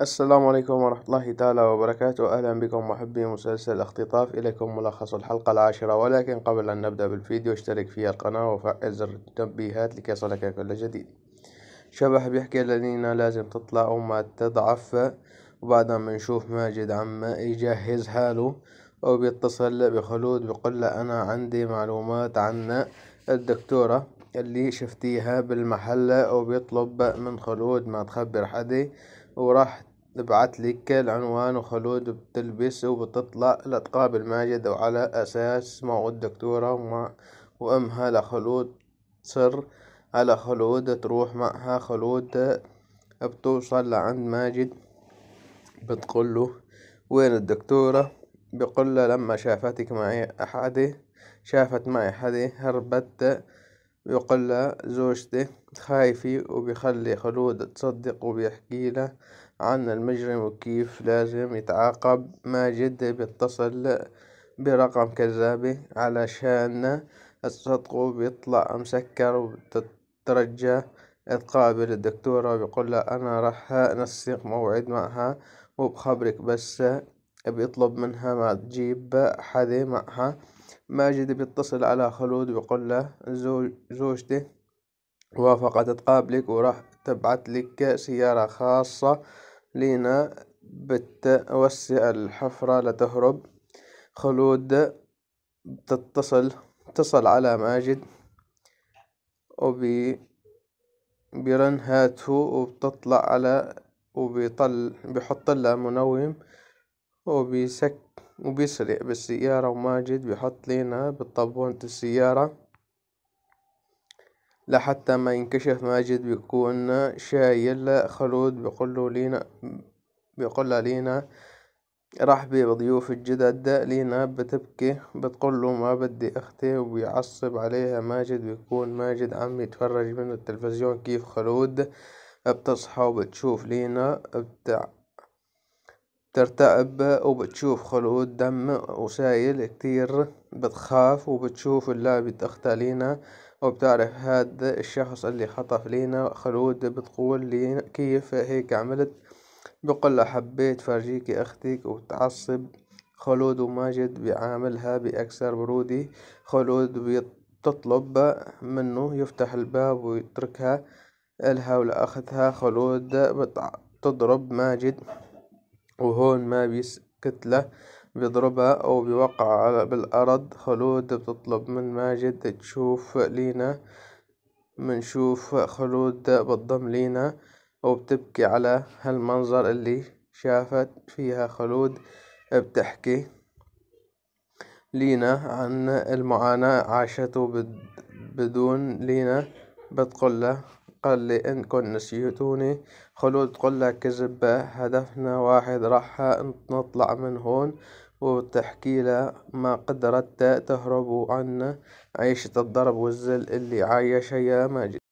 السلام عليكم ورحمة الله تعالى وبركاته أهلا بكم محبي مسلسل الاختطاف إليكم ملخص الحلقة العاشرة ولكن قبل أن نبدأ بالفيديو اشترك في القناة وفعل زر التنبيهات لكي يصلك كل جديد شبح بيحكي الذين لازم تطلع وما تضعف وبعدها بنشوف ماجد عم يجهز حاله وبيتصل بخلود بيقول له أنا عندي معلومات عن الدكتورة اللي شفتيها بالمحل وبيطلب من خلود ما تخبر حدي وراح تبعت لك العنوان وخلود بتلبس وبتطلع لتقابل ماجد وعلى أساس معه الدكتورة وما وأمها لخلود تصر على خلود تروح معها خلود بتوصل لعند ماجد بتقول له وين الدكتورة بقول لما شافتك معي أحد شافت معي حدي هربت ويقول زوجتي خايفي وبيخلي خلود تصدق وبيحكيله عن المجرم وكيف لازم يتعاقب ماجد بيتصل برقم كذابي علشان تصدقه بيطلع مسكر وتترجى تقابل الدكتورة بيقول لها أنا راح أنسق موعد معها وبخبرك بس بيطلب منها ما تجيب حذي معها ماجد بيتصل على خلود ويقول له زوجتي وافقت تقابلك وراح تبعت لك سيارة خاصة لينا بتوسع الحفرة لتهرب خلود بتتصل تصل على ماجد وبي بيرن هاتفه وبتطلع على وبيطل بيحط لها منوم وبيسك وبيسرع بالسيارة وماجد بيحط لينا بطبونة السيارة لحتى ما ينكشف ماجد بيكون شايل خلود بيقوله لينا بيقولها لينا رحبي بضيوف الجدد لينا بتبكي بتقوله ما بدي أختي وبيعصب عليها ماجد بيكون ماجد عم يتفرج من التلفزيون كيف خلود بتصحى وبتشوف لينا بتع ترتعب وبتشوف خلود دم وسايل كتير بتخاف وبتشوف اللاعب يتضغط علينا وبتعرف هاد الشخص اللي خطف لينا خلود بتقول لي كيف هيك عملت لها حبيت فرجيكي أختك وبتعصب خلود وماجد بيعاملها بأكثر برودي خلود بتطلب منه يفتح الباب ويتركها إلها ولأختها خلود بتضرب ماجد وهون ما بيسكت له بيضربها أو بيوقع على بالأرض خلود بتطلب من ماجد تشوف لينا منشوف خلود بتضم لينا وبتبكي على هالمنظر اللي شافت فيها خلود بتحكي لينا عن المعاناة عاشته بدون لينا بتقول له قال لي إنكم نسيتوني خلود لك كذبة هدفنا واحد راح نطلع من هون وتحكي له ما قدرت تهرب عنا عيشة الضرب والزل اللي عايشها يا ماجد